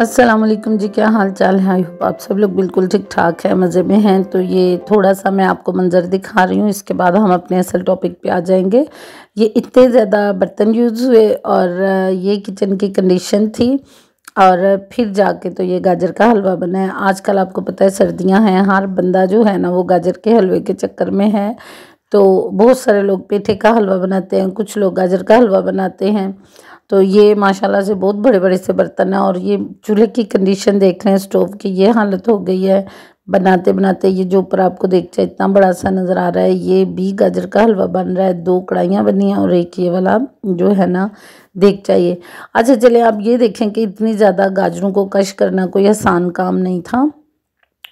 असलम जी क्या हाल चाल है आई होप आप सब लोग बिल्कुल ठीक ठाक है मज़े में हैं तो ये थोड़ा सा मैं आपको मंज़र दिखा रही हूँ इसके बाद हम अपने असल टॉपिक पे आ जाएंगे ये इतने ज़्यादा बर्तन यूज़ हुए और ये किचन की कंडीशन थी और फिर जाके तो ये गाजर का हलवा बना है आजकल आपको पता है सर्दियाँ हैं हर बंदा जो है ना वो गाजर के हलवे के चक्कर में है तो बहुत सारे लोग पेठे का हलवा बनाते हैं कुछ लोग गाजर का हलवा बनाते हैं तो ये माशाल्लाह से बहुत बड़े बड़े से बर्तन हैं और ये चूल्हे की कंडीशन देख रहे हैं स्टोव की ये हालत हो गई है बनाते बनाते ये जो ऊपर आपको देखते इतना बड़ा सा नज़र आ रहा है ये भी गाजर का हलवा बन रहा है दो कढ़ाइयाँ बनी हैं और एक ये वाला जो है ना देख चाहिए अच्छा चले आप ये देखें कि इतनी ज़्यादा गाजरों को कश करना कोई आसान काम नहीं था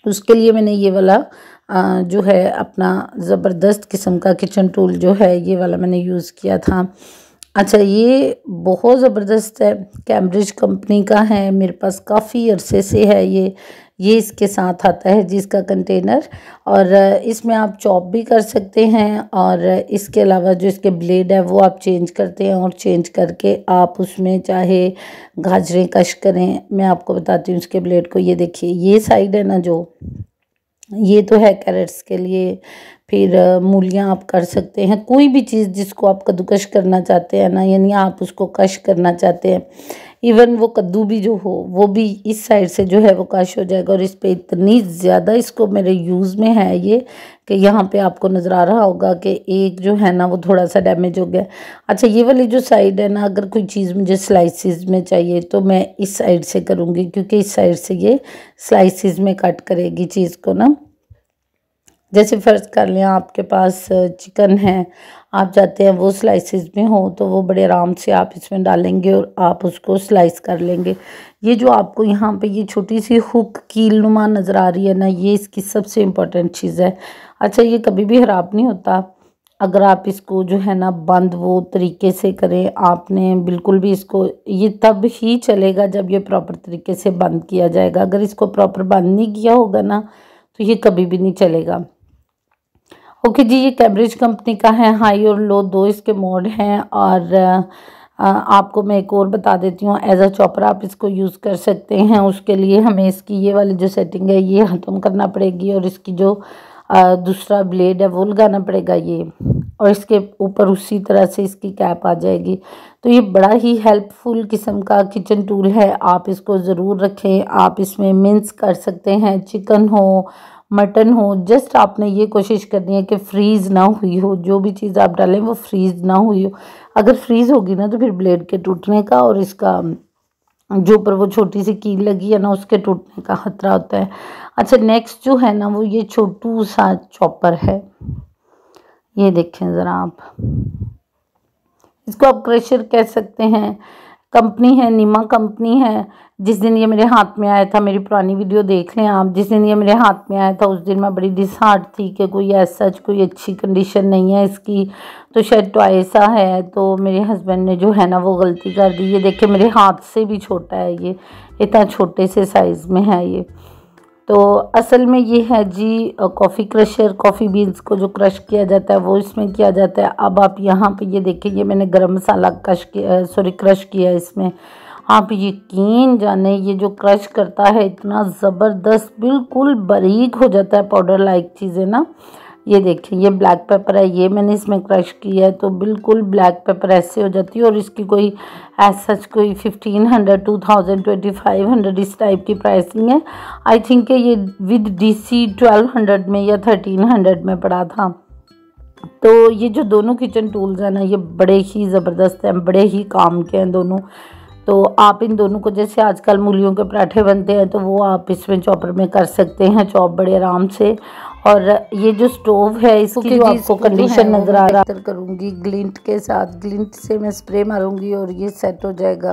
उसके लिए मैंने ये वाला जो है अपना ज़बरदस्त किस्म का किचन टूल जो है ये वाला मैंने यूज़ किया था अच्छा ये बहुत ज़बरदस्त है कैम्ब्रिज कंपनी का है मेरे पास काफ़ी अरसे से है ये ये इसके साथ आता है जिसका कंटेनर और इसमें आप चॉप भी कर सकते हैं और इसके अलावा जो इसके ब्लेड है वो आप चेंज करते हैं और चेंज करके आप उसमें चाहे गाजरें कश करें मैं आपको बताती हूँ इसके ब्लेड को ये देखिए ये साइड है ना जो ये तो है कैरेट्स के लिए फिर मूलियाँ आप कर सकते हैं कोई भी चीज़ जिसको आप कद्दूकश करना चाहते हैं ना यानी आप उसको कश करना चाहते हैं इवन वो कद्दू भी जो हो वो भी इस साइड से जो है वो कश हो जाएगा और इस पर इतनी ज़्यादा इसको मेरे यूज़ में है ये कि यहाँ पे आपको नज़र आ रहा होगा कि एक जो है ना वो थोड़ा सा डैमेज हो गया अच्छा ये वाली जो साइड है ना अगर कोई चीज़ मुझे स्लाइसिस में चाहिए तो मैं इस साइड से करूँगी क्योंकि इस साइड से ये स्लाइसिस में कट करेगी चीज़ को ना जैसे फ़र्ज़ कर लें आपके पास चिकन है आप चाहते हैं वो स्लाइसेस में हो तो वो बड़े आराम से आप इसमें डालेंगे और आप उसको स्लाइस कर लेंगे ये जो आपको यहाँ पे ये छोटी सी हुक कील नुमा नज़र आ रही है ना ये इसकी सबसे इम्पोर्टेंट चीज़ है अच्छा ये कभी भी ख़राब नहीं होता अगर आप इसको जो है ना बंद वो तरीके से करें आपने बिल्कुल भी इसको ये तब ही चलेगा जब ये प्रॉपर तरीके से बंद किया जाएगा अगर इसको प्रॉपर बंद नहीं किया होगा ना तो ये कभी भी नहीं चलेगा ओके जी ये कैम्ब्रिज कंपनी का है हाई और लो दो इसके मोड हैं और आपको मैं एक और बता देती हूँ एज अ चॉपर आप इसको यूज़ कर सकते हैं उसके लिए हमें इसकी ये वाली जो सेटिंग है ये ख़त्म करना पड़ेगी और इसकी जो दूसरा ब्लेड है वो लगाना पड़ेगा ये और इसके ऊपर उसी तरह से इसकी कैप आ जाएगी तो ये बड़ा ही हेल्पफुल किस्म का किचन टूल है आप इसको ज़रूर रखें आप इसमें मिन्स कर सकते हैं चिकन हो मटन हो जस्ट आपने ये कोशिश करनी है कि फ्रीज़ ना हुई हो जो भी चीज़ आप डालें वो फ्रीज़ ना हुई हो अगर फ्रीज़ होगी ना तो फिर ब्लेड के टूटने का और इसका जो ऊपर वो छोटी सी कील लगी है ना उसके टूटने का ख़तरा होता है अच्छा नेक्स्ट जो है ना वो ये छोटू सा चॉपर है ये देखें ज़रा आप इसको आप क्रेशर कह सकते हैं कंपनी है नीमा कंपनी है जिस दिन ये मेरे हाथ में आया था मेरी पुरानी वीडियो देख लें आप जिस दिन ये मेरे हाथ में आया था उस दिन मैं बड़ी डिसहार्ट थी कि कोई ऐसा कोई अच्छी कंडीशन नहीं है इसकी तो शायद टॉय है तो मेरे हस्बैंड ने जो है ना वो गलती कर दी ये देखे मेरे हाथ से भी छोटा है ये इतना छोटे से साइज़ में है ये तो असल में ये है जी कॉफ़ी क्रशर कॉफ़ी बीन्स को जो क्रश किया जाता है वो इसमें किया जाता है अब आप यहाँ पे ये देखें ये मैंने गरम मसाला कश किया सॉरी क्रश किया है इसमें आप यकीन जाने ये जो क्रश करता है इतना ज़बरदस्त बिल्कुल बारीक हो जाता है पाउडर लाइक चीज़ें ना ये देखिए ये ब्लैक पेपर है ये मैंने इसमें क्रश किया है तो बिल्कुल ब्लैक पेपर ऐसे हो जाती है और इसकी कोई एज सच कोई fifteen hundred two thousand twenty five hundred इस टाइप की प्राइसिंग है आई थिंक ये विद डीसी ट्वेल्व हंड्रेड में या थर्टीन हंड्रेड में पड़ा था तो ये जो दोनों किचन टूल्स हैं ना ये बड़े ही ज़बरदस्त हैं बड़े ही काम के हैं दोनों तो आप इन दोनों को जैसे आजकल मूलियों के पराठे बनते हैं तो वो आप इसमें चॉपर में कर सकते हैं चॉप बड़े आराम से और ये जो स्टोव है इसकी जो आपको कंडीशन नज़र आ रहा है करूँगी ग्लिंट के साथ ग्लिंट से मैं स्प्रे मारूँगी और ये सेट हो जाएगा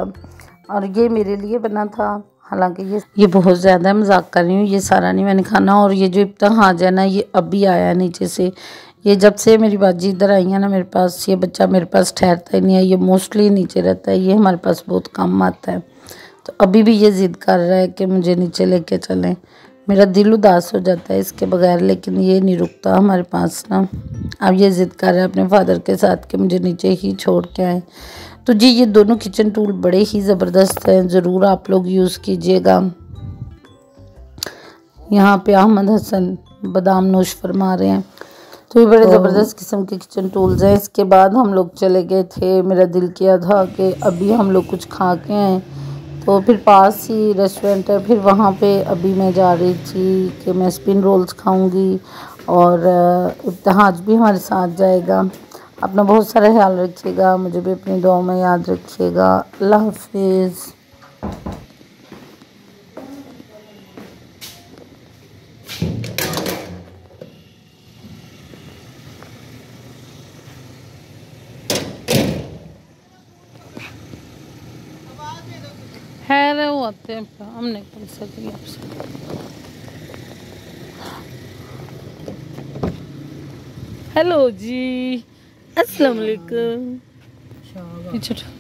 और ये मेरे लिए बना था हालांकि ये ये बहुत ज़्यादा मजाक कर रही हूँ ये सारा नहीं मैंने खाना और ये जो इफ्ता हाज है ना ये अभी आया है नीचे से ये जब से मेरी बाजी इधर आई है ना मेरे पास ये बच्चा मेरे पास ठहरता ही नहीं है ये मोस्टली नीचे रहता है ये हमारे पास बहुत कम आता है तो अभी भी ये ज़िद कर रहा है कि मुझे नीचे लेके चलें मेरा दिल उदास हो जाता है इसके बगैर लेकिन ये नहीं रुकता हमारे पास ना अब ये ज़िद कर रहे हैं अपने फादर के साथ कि मुझे नीचे ही छोड़ के आए तो जी ये दोनों किचन टूल बड़े ही ज़बरदस्त हैं ज़रूर आप लोग यूज़ कीजिएगा यहाँ पे अहमद हसन बादाम नोश फरमा रहे हैं तो ये बड़े तो ज़बरदस्त किस्म के किचन टूल्स हैं इसके बाद हम लोग चले गए थे मेरा दिल किया था कि अभी हम लोग कुछ खा के आएँ तो फिर पास ही रेस्टोरेंट है फिर वहाँ पे अभी मैं जा रही थी कि मैं स्पिन रोल्स खाऊंगी और इब्तहाज भी हमारे साथ जाएगा अपना बहुत सारा ख्याल रखिएगा मुझे भी अपनी दुआ में याद रखिएगा अल्लाह हाफिज़ आते हैं हम निकल सकेंगे आपसे हेलो जी अस्सलाम वालेकुम